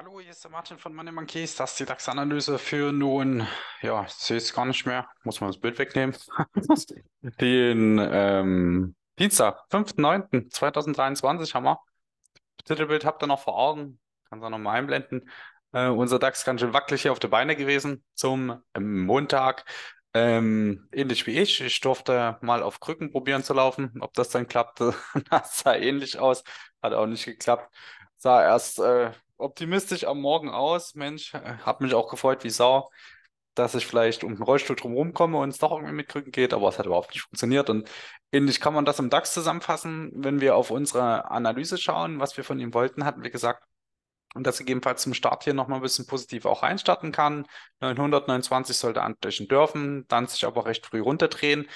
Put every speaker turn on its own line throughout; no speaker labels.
Hallo, hier ist der Martin von Money Monkeys. Das ist die DAX-Analyse für nun, ja, ich sehe es gar nicht mehr, muss man das Bild wegnehmen. Den ähm, Dienstag, 5.9.2023 haben wir. Titelbild habt ihr noch vor Augen, kann es auch nochmal einblenden. Äh, unser DAX ist ganz schön wackelig hier auf der Beine gewesen zum ähm, Montag. Ähm, ähnlich wie ich. Ich durfte mal auf Krücken probieren zu laufen. Ob das dann klappte, das sah ähnlich aus. Hat auch nicht geklappt. Sah erst äh, optimistisch am Morgen aus. Mensch, habe mich auch gefreut wie Sau, dass ich vielleicht um den Rollstuhl drumherum komme und es doch irgendwie mit Krücken geht, aber es hat überhaupt nicht funktioniert. Und ähnlich kann man das im DAX zusammenfassen. Wenn wir auf unsere Analyse schauen, was wir von ihm wollten, hatten wir gesagt, und dass er gegebenenfalls zum Start hier nochmal ein bisschen positiv auch einstarten kann. 929 sollte anstechen dürfen, dann sich aber recht früh runterdrehen.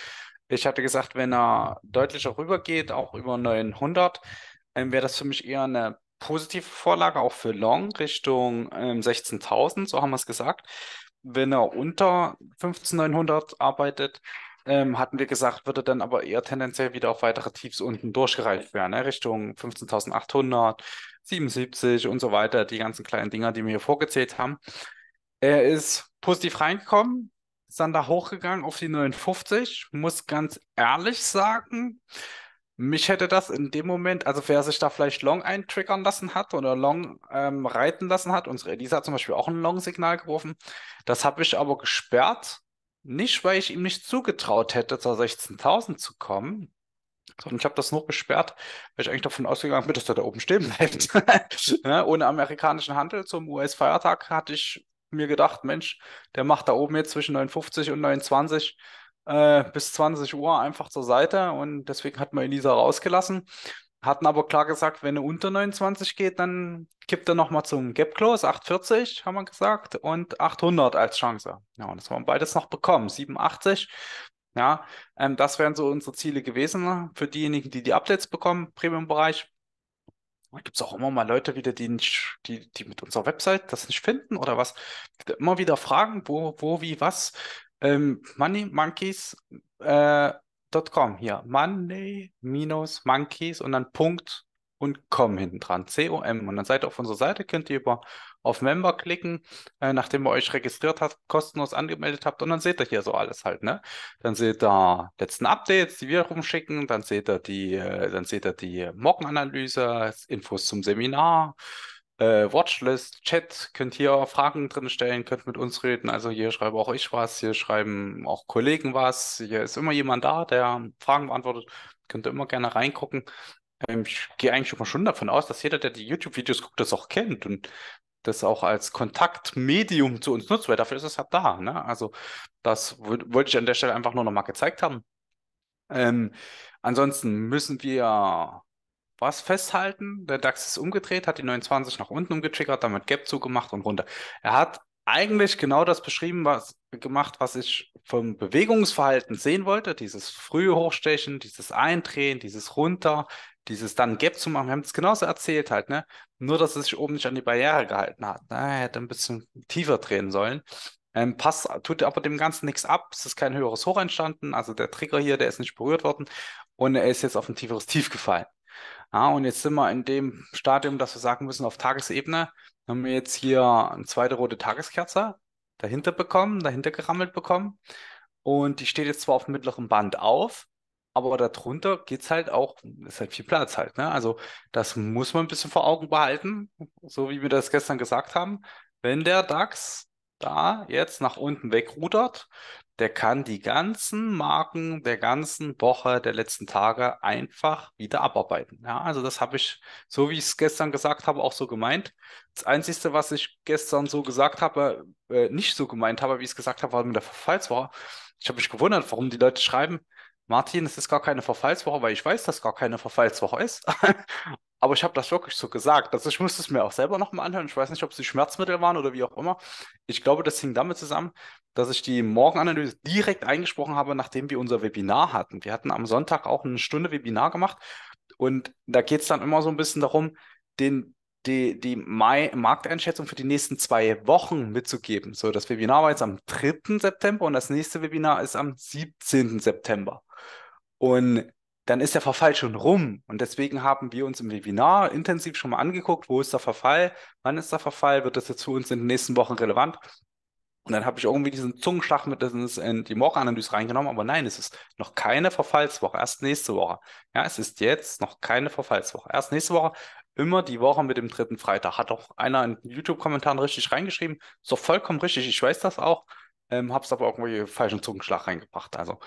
Ich hatte gesagt, wenn er deutlicher rübergeht, auch über 900, ähm, wäre das für mich eher eine positive Vorlage auch für Long Richtung ähm, 16.000, so haben wir es gesagt. Wenn er unter 15.900 arbeitet, ähm, hatten wir gesagt, würde dann aber eher tendenziell wieder auf weitere Tiefs unten durchgereicht werden, ne? Richtung 15.800, 77 und so weiter, die ganzen kleinen Dinger, die wir hier vorgezählt haben. Er ist positiv reingekommen, ist dann da hochgegangen auf die 59, muss ganz ehrlich sagen, mich hätte das in dem Moment, also wer sich da vielleicht Long eintriggern lassen hat oder Long ähm, reiten lassen hat, unsere Elisa hat zum Beispiel auch ein Long-Signal geworfen, das habe ich aber gesperrt, nicht weil ich ihm nicht zugetraut hätte, zur 16.000 zu kommen, sondern ich habe das nur gesperrt, weil ich eigentlich davon ausgegangen bin, dass der da oben stehen bleibt. ja, mhm. ne, ohne amerikanischen Handel zum US-Feiertag hatte ich mir gedacht, Mensch, der macht da oben jetzt zwischen 59 und 29 äh, bis 20 Uhr einfach zur Seite und deswegen hat man Elisa rausgelassen. Hatten aber klar gesagt, wenn er unter 29 geht, dann kippt er nochmal zum Gap Close, 840 haben wir gesagt und 800 als Chance. Ja, und das haben wir beides noch bekommen, 87. Ja, ähm, das wären so unsere Ziele gewesen für diejenigen, die die Updates bekommen, Premium-Bereich. Da gibt es auch immer mal Leute wieder, die, nicht, die, die mit unserer Website das nicht finden oder was. Immer wieder fragen, wo, wo, wie, was ähm, moneymonkeys.com äh, hier. Money monkeys und dann Punkt und com hinten dran. C-O-M. Und dann seid ihr auf unserer Seite, könnt ihr über auf Member klicken, äh, nachdem ihr euch registriert habt, kostenlos angemeldet habt und dann seht ihr hier so alles halt, ne? Dann seht ihr letzten Updates, die wir rumschicken, dann seht ihr die, äh, dann seht ihr die Morgenanalyse, Infos zum Seminar, äh, Watchlist, Chat, könnt hier Fragen drin stellen, könnt mit uns reden. Also hier schreibe auch ich was, hier schreiben auch Kollegen was. Hier ist immer jemand da, der Fragen beantwortet. Könnt ihr immer gerne reingucken. Ähm, ich gehe eigentlich immer schon davon aus, dass jeder, der die YouTube-Videos guckt, das auch kennt und das auch als Kontaktmedium zu uns nutzt, weil dafür ist es halt da. Ne? Also das wollte ich an der Stelle einfach nur nochmal gezeigt haben. Ähm, ansonsten müssen wir was festhalten. Der DAX ist umgedreht, hat die 29 nach unten umgetriggert, damit Gap zugemacht und runter. Er hat eigentlich genau das beschrieben, was gemacht, was ich vom Bewegungsverhalten sehen wollte. Dieses frühe Hochstechen, dieses Eindrehen, dieses runter, dieses dann Gap zu machen. Wir haben es genauso erzählt halt, ne? Nur, dass es sich oben nicht an die Barriere gehalten hat. Ne? Er hätte ein bisschen tiefer drehen sollen. Ähm, passt, tut aber dem Ganzen nichts ab. Es ist kein höheres Hoch entstanden. Also der Trigger hier, der ist nicht berührt worden. Und er ist jetzt auf ein tieferes Tief gefallen. Ja, und jetzt sind wir in dem Stadium, dass wir sagen müssen, auf Tagesebene haben wir jetzt hier eine zweite rote Tageskerze dahinter bekommen, dahinter gerammelt bekommen. Und die steht jetzt zwar auf mittlerem Band auf, aber darunter geht es halt auch, ist halt viel Platz halt. Ne? Also das muss man ein bisschen vor Augen behalten, so wie wir das gestern gesagt haben. Wenn der DAX da jetzt nach unten wegrudert, der kann die ganzen Marken der ganzen Woche, der letzten Tage einfach wieder abarbeiten. Ja, also das habe ich, so wie ich es gestern gesagt habe, auch so gemeint. Das Einzige, was ich gestern so gesagt habe, äh, nicht so gemeint habe, wie ich es gesagt habe, weil mit der Verfallswoche. Ich habe mich gewundert, warum die Leute schreiben, Martin, es ist gar keine Verfallswoche, weil ich weiß, dass gar keine Verfallswoche ist. Aber ich habe das wirklich so gesagt. Also ich musste es mir auch selber nochmal anhören. Ich weiß nicht, ob es die Schmerzmittel waren oder wie auch immer. Ich glaube, das hing damit zusammen, dass ich die Morgenanalyse direkt eingesprochen habe, nachdem wir unser Webinar hatten. Wir hatten am Sonntag auch eine Stunde Webinar gemacht. Und da geht es dann immer so ein bisschen darum, den die, die Mai Markteinschätzung für die nächsten zwei Wochen mitzugeben. So, das Webinar war jetzt am 3. September und das nächste Webinar ist am 17. September. Und dann ist der Verfall schon rum. Und deswegen haben wir uns im Webinar intensiv schon mal angeguckt, wo ist der Verfall, wann ist der Verfall, wird das jetzt zu uns in den nächsten Wochen relevant. Und dann habe ich irgendwie diesen Zungenschlag mit in die Morgenanalyse reingenommen, aber nein, es ist noch keine Verfallswoche, erst nächste Woche. Ja, es ist jetzt noch keine Verfallswoche. Erst nächste Woche, immer die Woche mit dem dritten Freitag. Hat auch einer in YouTube-Kommentaren richtig reingeschrieben. Ist doch vollkommen richtig, ich weiß das auch. Ähm, habe es aber irgendwie falschen Zungenschlag reingebracht. Also,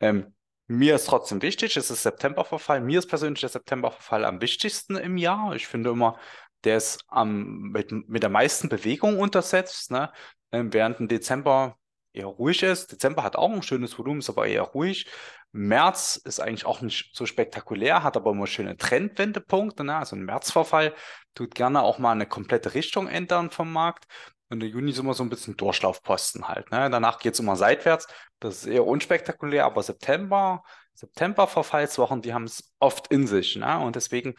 ähm, mir ist trotzdem wichtig, es ist Septemberverfall. Mir ist persönlich der Septemberverfall am wichtigsten im Jahr. Ich finde immer, der ist am, mit, mit der meisten Bewegung untersetzt. Ne? Ähm, während ein Dezember eher ruhig ist. Dezember hat auch ein schönes Volumen, ist aber eher ruhig. März ist eigentlich auch nicht so spektakulär, hat aber immer schöne Trendwendepunkte. Ne? Also ein Märzverfall tut gerne auch mal eine komplette Richtung ändern vom Markt. Und der Juni ist immer so ein bisschen Durchlaufposten halt. Ne? Danach geht es immer seitwärts. Das ist eher unspektakulär, aber September, September-Verfallswochen, die haben es oft in sich. Ne? Und deswegen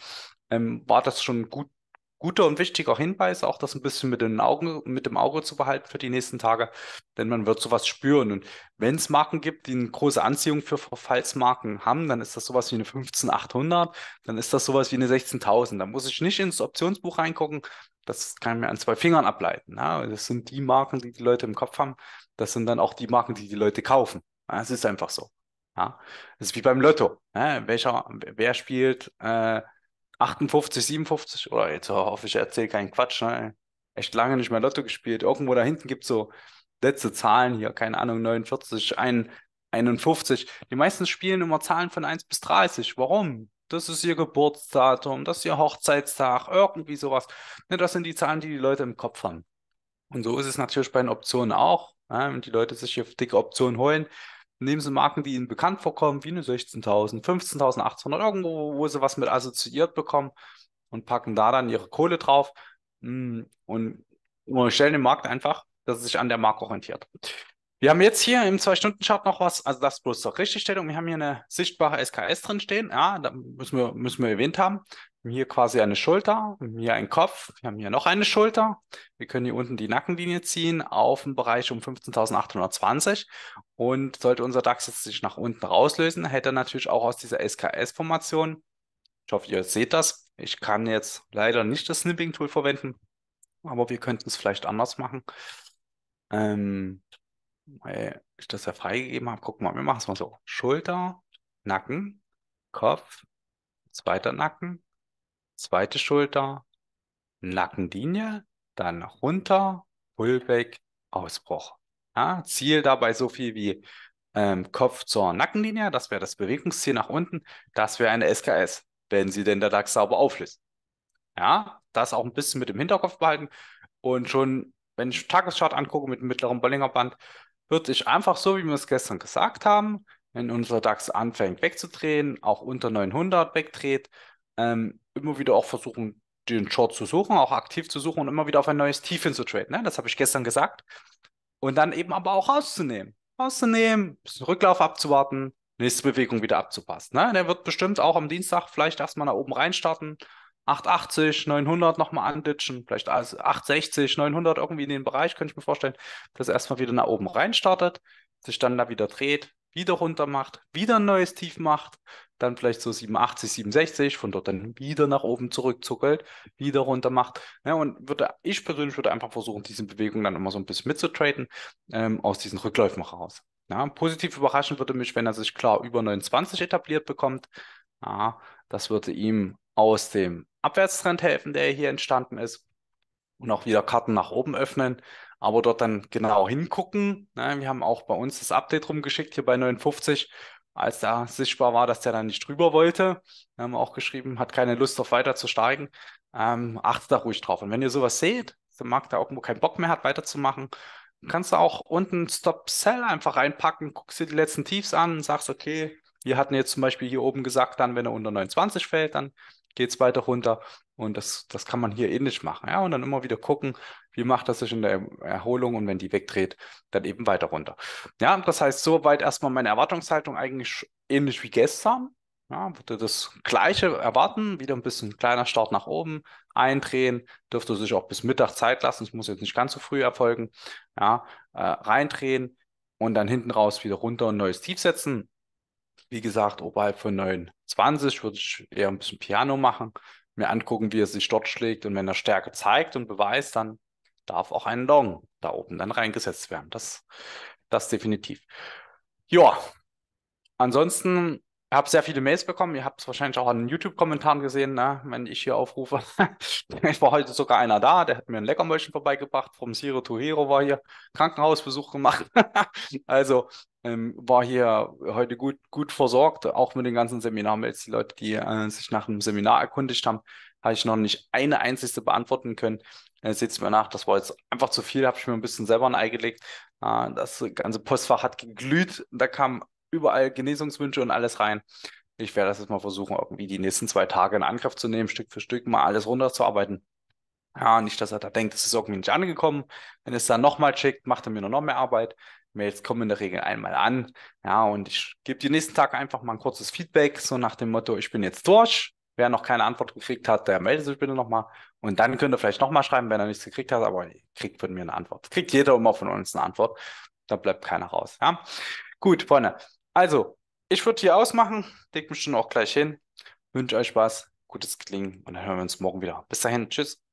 ähm, war das schon ein gut, guter und wichtiger Hinweis, auch das ein bisschen mit, den Augen, mit dem Auge zu behalten für die nächsten Tage, denn man wird sowas spüren. Und wenn es Marken gibt, die eine große Anziehung für Verfallsmarken haben, dann ist das sowas wie eine 15800, dann ist das sowas wie eine 16000. Da muss ich nicht ins Optionsbuch reingucken, das kann man an zwei Fingern ableiten. Ja? Ne? Das sind die Marken, die die Leute im Kopf haben. Das sind dann auch die Marken, die die Leute kaufen. Es ist einfach so. Ja? Das ist wie beim Lotto. Ja? Ne? Welcher, wer spielt äh, 58, 57? Oder jetzt hoffe ich, erzähle keinen Quatsch. Ne? Echt lange nicht mehr Lotto gespielt. Irgendwo da hinten gibt es so letzte Zahlen hier, keine Ahnung, 49, 1, 51. Die meisten spielen immer Zahlen von 1 bis 30. Warum? das ist ihr Geburtsdatum, das ist ihr Hochzeitstag, irgendwie sowas. Ne, das sind die Zahlen, die die Leute im Kopf haben. Und so ist es natürlich bei den Optionen auch. Ne? wenn die Leute sich hier dicke Optionen holen, nehmen sie Marken, die ihnen bekannt vorkommen, wie eine 16.000, 15.800, irgendwo, wo sie was mit assoziiert bekommen und packen da dann ihre Kohle drauf mm, und stellen den Markt einfach, dass es sich an der Marke orientiert. Wir haben jetzt hier im Zwei-Stunden-Chart noch was, also das bloß zur Richtigstellung. Wir haben hier eine sichtbare SKS drin stehen. Ja, da müssen wir, müssen wir erwähnt haben. Hier quasi eine Schulter, hier ein Kopf, wir haben hier noch eine Schulter. Wir können hier unten die Nackenlinie ziehen auf den Bereich um 15.820. Und sollte unser DAX jetzt sich nach unten rauslösen, hätte er natürlich auch aus dieser SKS-Formation, ich hoffe, ihr seht das, ich kann jetzt leider nicht das Snipping-Tool verwenden, aber wir könnten es vielleicht anders machen. Ähm, weil ich das ja freigegeben habe. Guck mal, wir machen es mal so. Schulter, Nacken, Kopf, zweiter Nacken, zweite Schulter, Nackenlinie, dann runter, Pullback, Ausbruch. Ja, Ziel dabei so viel wie ähm, Kopf zur Nackenlinie, das wäre das Bewegungsziel nach unten, das wäre eine SKS, wenn sie denn der DAX sauber auflöst. Ja, das auch ein bisschen mit dem Hinterkopf behalten und schon, wenn ich Tagesschart angucke mit dem mittleren Bollinger Band, wird sich einfach so, wie wir es gestern gesagt haben, wenn unser DAX anfängt wegzudrehen, auch unter 900 wegdreht, ähm, immer wieder auch versuchen, den Short zu suchen, auch aktiv zu suchen und immer wieder auf ein neues Tief hinzutraden. Ne? Das habe ich gestern gesagt. Und dann eben aber auch rauszunehmen. Rauszunehmen, ein bisschen Rücklauf abzuwarten, nächste Bewegung wieder abzupassen. Ne? Der wird bestimmt auch am Dienstag vielleicht erstmal nach oben reinstarten, 880, 900 nochmal anditschen, vielleicht 860, 900 irgendwie in den Bereich, könnte ich mir vorstellen, dass erstmal wieder nach oben rein startet, sich dann da wieder dreht, wieder runter macht, wieder ein neues Tief macht, dann vielleicht so 87, 67, von dort dann wieder nach oben zurückzuckelt, wieder runter macht. Ja, und würde, ich persönlich würde einfach versuchen, diese Bewegung dann immer so ein bisschen mitzutraden, ähm, aus diesen Rückläufen heraus. Ja, positiv überraschend würde mich, wenn er sich klar über 29 etabliert bekommt. Ja, das würde ihm aus dem Abwärtstrend helfen, der hier entstanden ist. Und auch wieder Karten nach oben öffnen, aber dort dann genau hingucken. Ne? Wir haben auch bei uns das Update rumgeschickt, hier bei 59, als da sichtbar war, dass der dann nicht drüber wollte. Wir haben auch geschrieben, hat keine Lust auf weiter zu steigen. Ähm, achtet da ruhig drauf. Und wenn ihr sowas seht, der Markt da irgendwo keinen Bock mehr hat, weiterzumachen, kannst du auch unten Stop-Sell einfach reinpacken, guckst dir die letzten Tiefs an und sagst, okay, wir hatten jetzt zum Beispiel hier oben gesagt, dann, wenn er unter 29 fällt, dann geht es weiter runter. Und das, das kann man hier ähnlich machen. Ja, und dann immer wieder gucken, wie macht das sich in der Erholung und wenn die wegdreht, dann eben weiter runter. Ja, das heißt, soweit erstmal meine Erwartungshaltung eigentlich ähnlich wie gestern. Ja, würde das Gleiche erwarten, wieder ein bisschen kleiner Start nach oben, eindrehen, dürfte sich auch bis Mittag Zeit lassen, es muss jetzt nicht ganz so früh erfolgen, ja, äh, reindrehen und dann hinten raus wieder runter und neues Tief setzen wie gesagt, oberhalb von 29 würde ich eher ein bisschen Piano machen, mir angucken, wie er sich dort schlägt und wenn er Stärke zeigt und beweist, dann darf auch ein Long da oben dann reingesetzt werden. Das, das definitiv. Ja, ansonsten habe sehr viele Mails bekommen. Ihr habt es wahrscheinlich auch an den YouTube-Kommentaren gesehen, ne? wenn ich hier aufrufe. ich war heute sogar einer da, der hat mir ein Leckermäulchen vorbeigebracht. Vom Zero to Hero war hier Krankenhausbesuch gemacht. also ähm, war hier heute gut, gut versorgt, auch mit den ganzen Seminaren. Jetzt die Leute, die äh, sich nach dem Seminar erkundigt haben, habe ich noch nicht eine einzige beantworten können. Äh, Seht es mir nach, das war jetzt einfach zu viel, habe ich mir ein bisschen selber ein Ei gelegt. Äh, das ganze Postfach hat geglüht, da kamen überall Genesungswünsche und alles rein. Ich werde das jetzt mal versuchen, irgendwie die nächsten zwei Tage in Angriff zu nehmen, Stück für Stück mal alles runterzuarbeiten. Ja, nicht, dass er da denkt, es ist irgendwie nicht angekommen. Wenn es dann nochmal schickt, macht er mir nur noch mehr Arbeit. Mails kommen in der Regel einmal an. Ja, und ich gebe den nächsten Tag einfach mal ein kurzes Feedback, so nach dem Motto, ich bin jetzt durch. Wer noch keine Antwort gekriegt hat, der meldet sich bitte nochmal. Und dann könnt ihr vielleicht nochmal schreiben, wenn er nichts gekriegt hat, aber kriegt von mir eine Antwort. Kriegt jeder immer von uns eine Antwort. Da bleibt keiner raus. Ja? Gut, Freunde. Also, ich würde hier ausmachen, leg mich schon auch gleich hin. Wünsche euch was, gutes Klingen und dann hören wir uns morgen wieder. Bis dahin, tschüss.